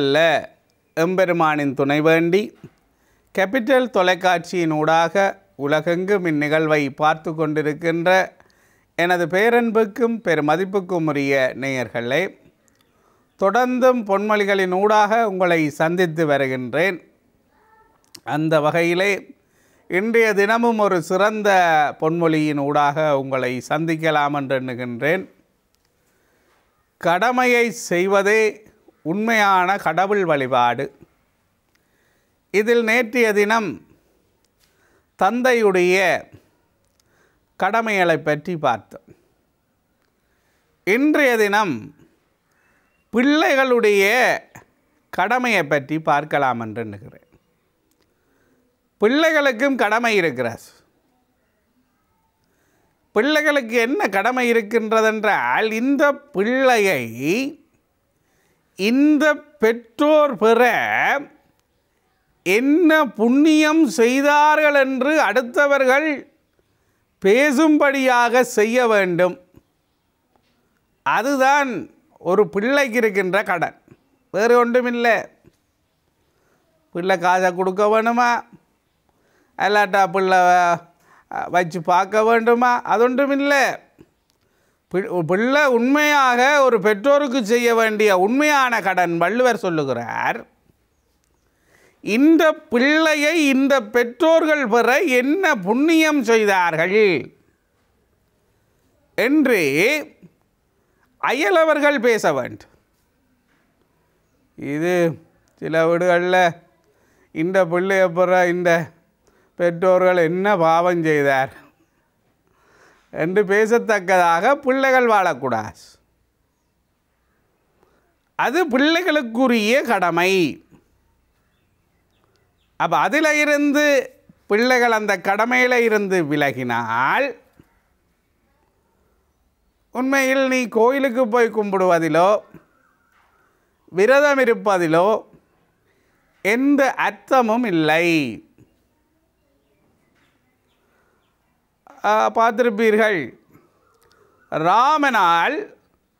எல்லாம் எம்பெருமானின் துணை வேண்டி கேபிட்டல் ஊடாக உலகெங்கும் இந்நிகழ்வை பார்த்து கொண்டிருக்கின்ற எனது பேரன்புக்கும் பெருமதிப்புக்கும் உரிய நேயர்களே தொடர்ந்தும் பொன்மொழிகளின் ஊடாக உங்களை சந்தித்து வருகின்றேன் அந்த வகையிலே இன்றைய தினமும் ஒரு சிறந்த பொன்மொழியின் ஊடாக உங்களை சந்திக்கலாம் என்று எண்ணுகின்றேன் கடமையை செய்வதே உண்மையான கடவுள் வழிபாடு இதில் நேற்றைய தினம் தந்தையுடைய கடமைகளை பற்றி பார்த்தோம் இன்றைய தினம் பிள்ளைகளுடைய கடமையை பற்றி பார்க்கலாம் என்று நினைக்கிறேன் பிள்ளைகளுக்கும் கடமை இருக்கிறார் பிள்ளைகளுக்கு என்ன கடமை இருக்கின்றதென்றால் இந்த பிள்ளையை இந்த பெற்றோர் பெற என்ன புண்ணியம் செய்தார்கள் என்று அடுத்தவர்கள் பேசும்படியாக செய்ய வேண்டும் அதுதான் ஒரு பிள்ளைக்கு இருக்கின்ற கடன் வேறு ஒன்றுமில்லை பிள்ளை காசை கொடுக்க வேணுமா அல்லாட்டா பிள்ளை வச்சு பார்க்க வேண்டுமா அது ஒன்றுமில்லை பிள்ளை உண்மையாக ஒரு பெற்றோருக்கு செய்ய வேண்டிய உண்மையான கடன் வள்ளுவர் சொல்லுகிறார் இந்த பிள்ளையை இந்த பெற்றோர்கள் பெற என்ன புண்ணியம் செய்தார்கள் என்று அயலவர்கள் பேச வேண்டும் இது சில வீடுகளில் இந்த பிள்ளையை பெற இந்த பெற்றோர்கள் என்ன பாவம் செய்தார் என்று பேசத்தக்கதாக பிள்ளைகள் வாழக்கூடாது அது பிள்ளைகளுக்குரிய கடமை அப்போ அதில் இருந்து பிள்ளைகள் அந்த கடமையில் இருந்து விலகினால் உண்மையில் நீ கோயிலுக்கு போய் கும்பிடுவதிலோ விரதம் இருப்பதிலோ எந்த அர்த்தமும் இல்லை பார்த்திருப்பீர்கள் ராமனால்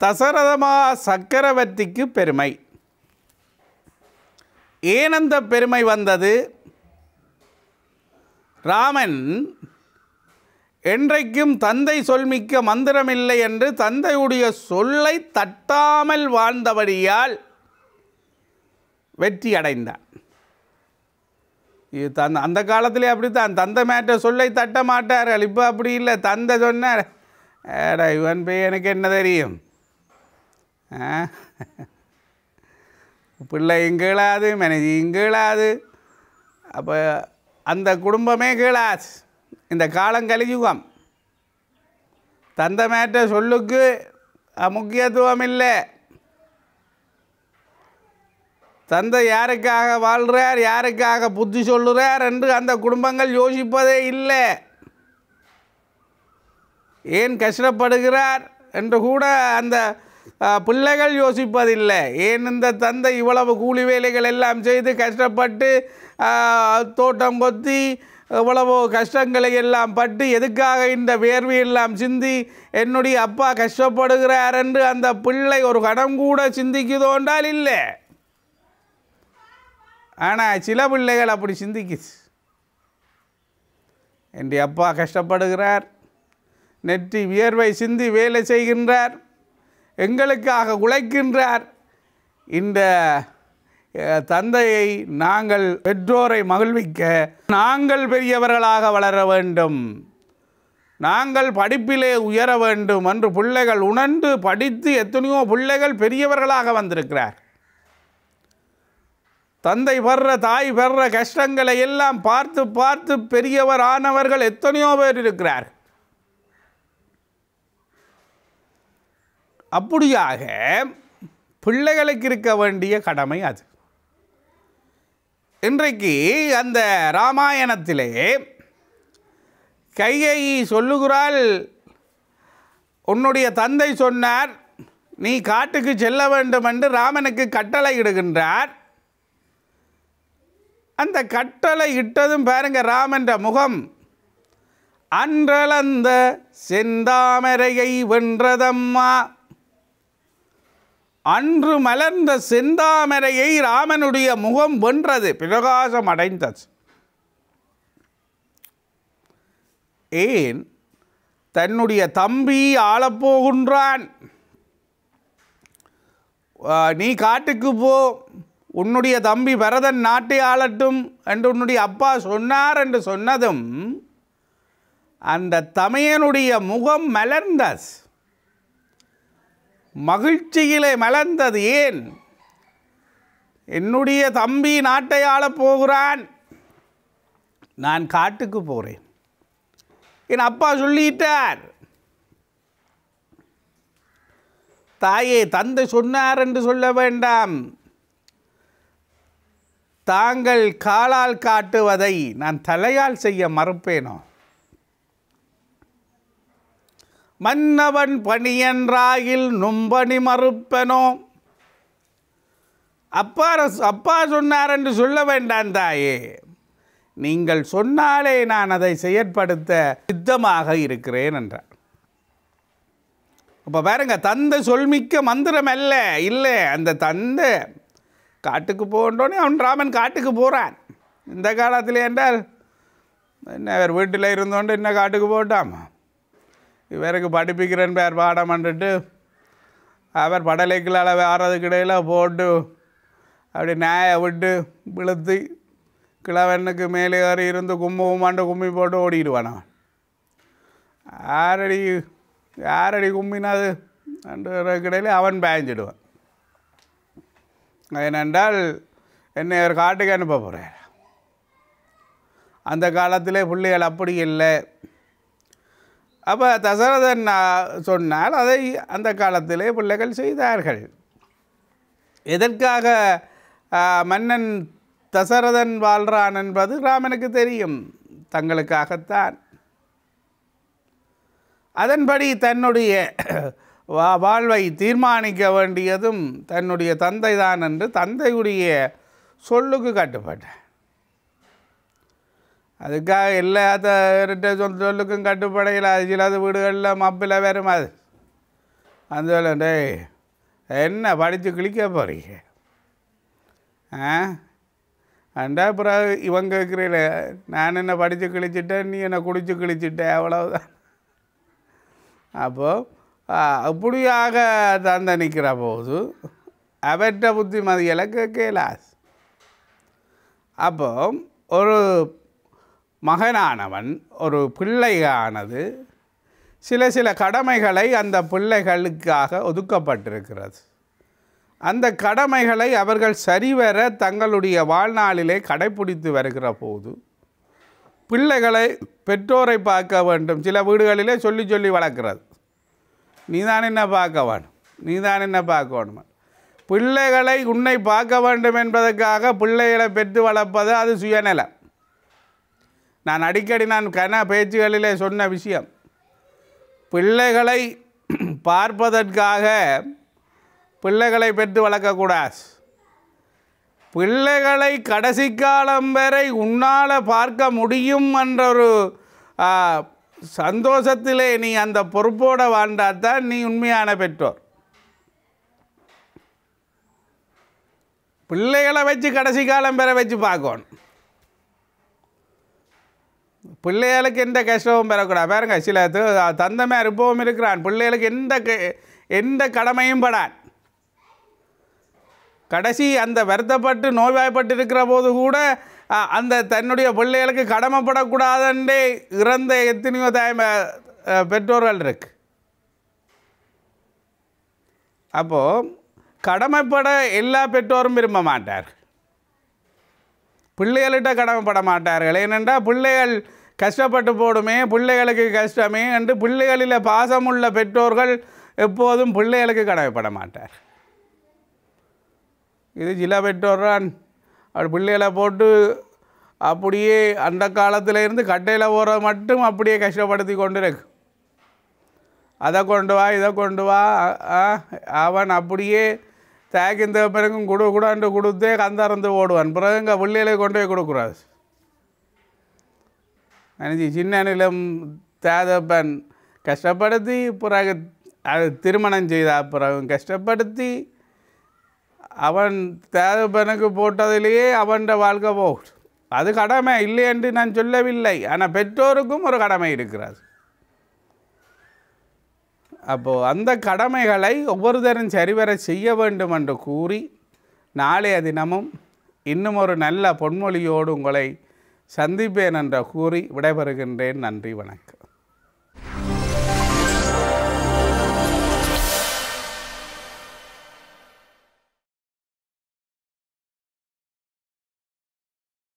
தசரதமா சக்கரவர்த்திக்கு பெருமை ஏனந்த பெருமை வந்தது ராமன் என்றைக்கும் தந்தை சொல்மிக்க மந்திரமில்லை என்று தந்தையுடைய சொல்லை தட்டாமல் வாழ்ந்தபடியால் வெற்றி தந்த அந்த காலத்திலே அப்படி தான் தந்த மேட்டை சொல்லை தட்ட மாட்டார்கள் இப்போ அப்படி இல்லை தந்த சொன்னார் ஏடா இவன் போய் எனக்கு என்ன தெரியும் பிள்ளை இங்கேளாது மனைவி இங்கேளாது அப்போ அந்த குடும்பமே கீழாச்சு இந்த காலம் கலியுகம் தந்த மேட்டை சொல்லுக்கு முக்கியத்துவம் இல்லை தந்தை யாருக்காக வாழ்கிறார் யாருக்காக புத்தி சொல்லுகிறார் என்று அந்த குடும்பங்கள் யோசிப்பதே இல்லை ஏன் கஷ்டப்படுகிறார் என்று கூட அந்த பிள்ளைகள் யோசிப்பதில்லை ஏன் இந்த தந்தை இவ்வளவு கூலி வேலைகள் எல்லாம் செய்து கஷ்டப்பட்டு தோட்டம் கொத்தி இவ்வளவோ கஷ்டங்களை எல்லாம் பட்டு எதுக்காக இந்த வேர்வையெல்லாம் சிந்தி என்னுடைய அப்பா கஷ்டப்படுகிறார் என்று அந்த பிள்ளை ஒரு கடம் கூட சிந்திக்குதோன்றால் இல்லை ஆனால் சில பிள்ளைகள் அப்படி சிந்திக்குது என் அப்பா கஷ்டப்படுகிறார் நெற்றி வியர்வை சிந்தி வேலை செய்கின்றார் எங்களுக்காக உழைக்கின்றார் இந்த தந்தையை நாங்கள் பெற்றோரை மகிழ்விக்க நாங்கள் பெரியவர்களாக வளர வேண்டும் நாங்கள் படிப்பிலே உயர வேண்டும் என்று பிள்ளைகள் உணர்ந்து படித்து எத்தனையோ பிள்ளைகள் பெரியவர்களாக வந்திருக்கிறார் தந்தை படுற தாய் படுற கஷ்டங்களை எல்லாம் பார்த்து பார்த்து பெரியவர் ஆனவர்கள் எத்தனையோ பேர் இருக்கிறார் அப்படியாக பிள்ளைகளுக்கு இருக்க வேண்டிய கடமை அது இன்றைக்கு அந்த ராமாயணத்திலே கையை சொல்லுகிறாள் உன்னுடைய தந்தை சொன்னார் நீ காட்டுக்கு செல்ல வேண்டும் என்று ராமனுக்கு கட்டளை இடுகின்றார் அந்த கட்டளை இட்டதும் பாருங்க ராமன்ற முகம் அன்றளந்த செந்தாமரையை வென்றதம்மா அன்று மலர்ந்த செந்தாமரையை ராமனுடைய முகம் வென்றது பிரகாசம் அடைந்தது ஏன் தன்னுடைய தம்பி ஆளப்போகின்றான் நீ காட்டுக்கு போ உன்னுடைய தம்பி பரதன் நாட்டை ஆளட்டும் என்று உன்னுடைய அப்பா சொன்னார் என்று சொன்னதும் அந்த தமையனுடைய முகம் மலர்ந்த மகிழ்ச்சியிலே மலர்ந்தது ஏன் என்னுடைய தம்பி நாட்டை ஆளப் போகிறான் நான் காட்டுக்கு போகிறேன் என் அப்பா சொல்லிட்டார் தாயே தந்தை சொன்னார் என்று சொல்ல வேண்டாம் தாங்கள் காலால் காட்டுவதை நான் தலையால் செய்ய மறுப்பேனோ மன்னவன் பணியன்றாயில் நும்பணி மறுப்பனோ அப்பா அப்பா சொன்னார் என்று சொல்ல வேண்டாம் தாயே நீங்கள் சொன்னாலே நான் அதை செயற்படுத்த சித்தமாக இருக்கிறேன் என்றார் அப்போ பாருங்க தந்தை சொல்மிக்க மந்திரம் அல்ல இல்லை அந்த தந்தை காட்டுக்கு போகின்றோன்னே அவன் ராமன் காட்டுக்கு போகிறான் இந்த காலத்தில் என்றால் என்ன இவர் வீட்டில் இருந்தோண்டு இன்னும் காட்டுக்கு போட்டாமா இவருக்கு படிப்பிக்கிறேன் பேர் பாடம் பண்ணிட்டு அவர் படலைக்குள்ளால் வேறதுக்கு இடையில் போட்டு அப்படி நாயை விட்டு விழுத்து கிழவனுக்கு மேலே ஏறி இருந்து கும்பு கும்பாண்டு கும்மி போட்டு ஓடிடுவானா அவன் ஆறடி ஆறடி கும்பினது கிடையில் அவன் பயஞ்சிடுவான் ஏனென்றால் என்னை ஒரு காட்டுக்கு அனுப்ப போகிறார் அந்த காலத்தில் பிள்ளைகள் அப்படி இல்லை அப்போ தசரதன் சொன்னால் அதை அந்த காலத்திலே பிள்ளைகள் செய்தார்கள் எதற்காக மன்னன் தசரதன் வாழ்கிறான் என்பது ராமனுக்கு தெரியும் தங்களுக்காகத்தான் அதன்படி தன்னுடைய வாழ்வை தீர்மானிக்க வேண்டியதும் தன்னுடைய தந்தை தான் என்று தந்தையுடைய சொல்லுக்கு கட்டுப்பட்டேன் அதுக்காக எல்லாத்த சொல்லுக்கும் கட்டுப்படையில் அது சிலது வீடுகளில் மப்பில் வரும் அது அந்த சொல்லண்டே என்ன படித்து கிளிக்க போகிறீங்க ஆ அண்டா பிறகு இவங்க இருக்கிறீல நான் என்ன படித்து கிழிச்சிட்டேன் நீ என்னை குடித்து கிழிச்சிட்டேன் அவ்வளோதான் அப்போது அப்படியாக தந்தை நிற்கிற போது அவற்ற புத்திமதிகளை கேட்கலாஸ் அப்போ ஒரு மகனானவன் ஒரு பிள்ளையானது சில சில கடமைகளை அந்த பிள்ளைகளுக்காக ஒதுக்கப்பட்டிருக்கிறது அந்த கடமைகளை அவர்கள் சரிவர தங்களுடைய வாழ்நாளிலே கடைபிடித்து வருகிற போது பிள்ளைகளை பெற்றோரை பார்க்க வேண்டும் சில வீடுகளிலே சொல்லி சொல்லி வளர்க்கிறது நீ தான் என்ன பார்க்க வேணும் நீ தான் என்ன பார்க்க வேணும் பிள்ளைகளை உன்னை பார்க்க வேண்டும் என்பதற்காக பிள்ளைகளை பெற்று வளர்ப்பது அது சுயநலம் நான் அடிக்கடி நான் கன பேச்சுகளிலே சொன்ன விஷயம் பிள்ளைகளை பார்ப்பதற்காக பிள்ளைகளை பெற்று வளர்க்கக்கூடாது பிள்ளைகளை கடைசி காலம் வரை உன்னால் பார்க்க முடியும் என்ற ஒரு சந்தோஷத்திலே நீ அந்த பொறுப்போடு வாழ்ந்தாதான் நீ உண்மையான பெற்றோர் பிள்ளைகளை வச்சு கடைசி காலம் பெற வச்சு பார்க்கணும் பிள்ளைகளுக்கு எந்த கஷ்டமும் பெறக்கூடாது பாருங்க சில தந்தமே அனுபவம் இருக்கிறான் பிள்ளைகளுக்கு எந்த எந்த கடமையும் படான் கடைசி அந்த வருத்தப்பட்டு நோய்வாய்ப்பட்டு இருக்கிற போது கூட அந்த தன்னுடைய பிள்ளைகளுக்கு கடமைப்படக்கூடாதுன்றே இறந்த எத்தனையோ தாய் பெற்றோர்கள் இருக்கு அப்போது கடமைப்பட எல்லா பெற்றோரும் விரும்ப மாட்டார் பிள்ளைகள்கிட்ட கடமைப்பட மாட்டார்கள் ஏனென்றால் பிள்ளைகள் கஷ்டப்பட்டு போடுமே பிள்ளைகளுக்கு கஷ்டமே என்று பிள்ளைகளில் பாசமுள்ள பெற்றோர்கள் எப்போதும் பிள்ளைகளுக்கு கடமைப்பட மாட்டார் இது சில பெற்றோர்தான் அப்படி பிள்ளைகளை போட்டு அப்படியே அந்த காலத்திலேருந்து கட்டையில் போகிறத மட்டும் அப்படியே கஷ்டப்படுத்தி கொண்டு இருக்கு அதை கொண்டு வா இதை கொண்டு வா அவன் அப்படியே தேக்கிந்த பிறகும் கொடு கூடாண்டு கொடுத்தே கந்தறந்து ஓடுவான் பிறகு எங்கள் பிள்ளைகளை கொண்டு போய் கொடுக்குறாரு நினச்சி சின்ன நிலம் தேதப்பன் கஷ்டப்படுத்தி பிறகு அது திருமணம் செய்தா பிறகு கஷ்டப்படுத்தி அவன் தேவப்பனுக்கு போட்டதிலேயே அவன் வாழ்க்கை போகும் அது கடமை இல்லை என்று நான் சொல்லவில்லை ஆனால் பெற்றோருக்கும் ஒரு கடமை இருக்கிறது அப்போது அந்த கடமைகளை ஒவ்வொருத்தரும் சரிவர செய்ய வேண்டும் என்று கூறி நாளைய தினமும் இன்னும் ஒரு நல்ல பொன்மொழியோடு உங்களை சந்திப்பேன் என்று கூறி விடைபெறுகின்றேன் நன்றி வணக்கம்